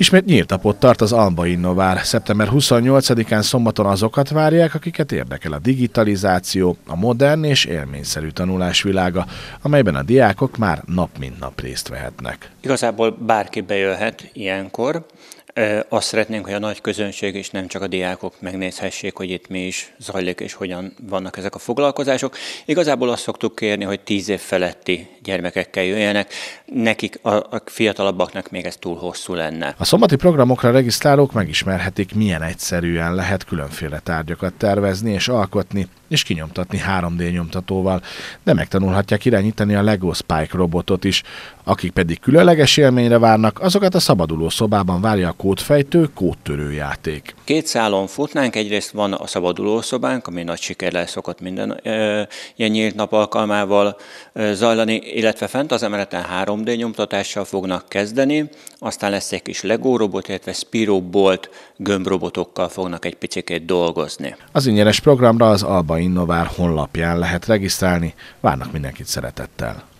Ismét nyíltapot tart az Alba Innovár. Szeptember 28-án szombaton azokat várják, akiket érdekel a digitalizáció, a modern és élményszerű tanulás világa, amelyben a diákok már nap mint nap részt vehetnek. Igazából bárki bejöhet ilyenkor. Azt szeretnénk, hogy a nagy közönség és nem csak a diákok megnézhessék, hogy itt mi is zajlik és hogyan vannak ezek a foglalkozások. Igazából azt szoktuk kérni, hogy tíz év feletti gyermekekkel jöjjenek. Nekik, a, a fiatalabbaknak még ez túl hosszú lenne. A szombati programokra regisztrálók megismerhetik, milyen egyszerűen lehet különféle tárgyakat tervezni és alkotni, és kinyomtatni 3D nyomtatóval, de megtanulhatják irányítani a LEGO Spike robotot is. Akik pedig különleges élményre várnak, azokat a szabaduló szobában várja a kódfejtő, kódtörő játék. Két szálon futnánk, egyrészt van a szabaduló szobánk, ami nagy lesz szokott minden e, ilyen nyílt nap alkalmával e, zajlani, illetve fent az emeleten 3D nyomtatással fognak kezdeni, aztán lesz egy kis Lego robot, illetve Spiro Bolt gömbrobotokkal fognak egy picit dolgozni. Az ingyenes programra az Alba Innovár honlapján lehet regisztrálni, várnak mindenkit szeretettel.